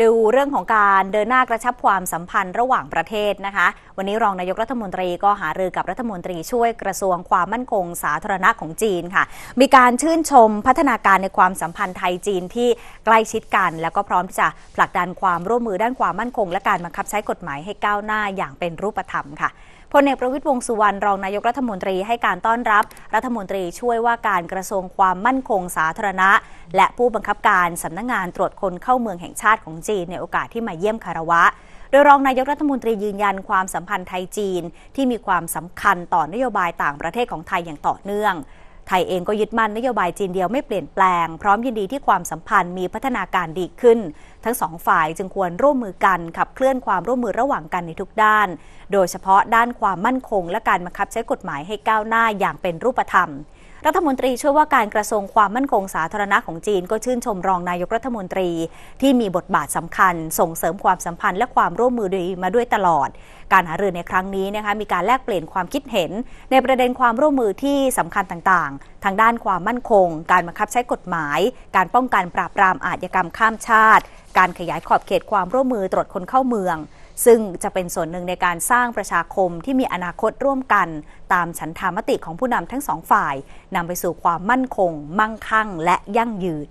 ดูเรื่องของการเดินหน้ากระชับความสัมพันธ์ระหว่างประเทศนะคะ วันนี้รองนายกรัฐมนตรีก็หารือกับรัฐมนตรีช่วยกระทรวงความมั่นคง สาธารณะของจีนค่ะ มีการชื่นชมพัฒนาการในความสัมพันธ์ไทยจีนที่ใกล้ชิดกัน แล้วก็พร้อมที่จะผลักดันความร่วมมือด้านความมั่นคง และการบังคับใช้กฎหมายให้ก้าวหน้าอย่างเป็นรูปธรรมค่ะพลเอกประวิตรวงสุวรรณรองนายกรัฐมนตรีให้การต้อนรับ รัฐมนตรีช่วยว่าการกระทรวงความมั่นคงสาธารณะ และผู้บังคับการสำนักงงานตรวจคนเข้าเมืองแห่งชาติของจีนในโอกาสที่มาเยี่ยมคารวะ โดยรองนายกรัฐมนตรียืนยันความสัมพันธ์ไทยจีนที่มีความสำคัญต่อนโยบายต่างประเทศของไทยอย่างต่อเนื่องไทยเองก็ยึดมั่นนโยบายจีนเดียวไม่เปลี่ยนแปลง พร้อมยินดีที่ความสัมพันธ์มีพัฒนาการดีขึ้นทั้งสองฝ่ายจึงควรร่วมมือกัน ขับเคลื่อนความร่วมมือระหว่างกันในทุกด้าน โดยเฉพาะด้านความมั่นคงและการบังคับใช้กฎหมายให้ก้าวหน้าอย่างเป็นรูปธรรมรัฐมนตรีช่วยว่าการกระทรวงความมั่นคงสาธารณะของจีน ก็ชื่นชมรองนายกรัฐมนตรี ที่มีบทบาทสำคัญ ส่งเสริมความสัมพันธ์และความร่วมมือดีมาด้วยตลอด การหารือในครั้งนี้นะคะมีการแลกเปลี่ยนความคิดเห็น ในประเด็นความร่วมมือที่สำคัญต่างๆ ทางด้านความมั่นคง การบังคับใช้กฎหมาย การป้องกันปราบปรามอาชญากรรมข้ามชาติ การขยายขอบเขตความร่วมมือตรวจคนเข้าเมืองซึ่งจะเป็นส่วนหนึ่งในการสร้างประชาคมที่มีอนาคตร่วมกัน ตามฉันทามติของผู้นำทั้งสองฝ่ายนำไปสู่ความมั่นคง มั่งคั่ง และยั่งยืน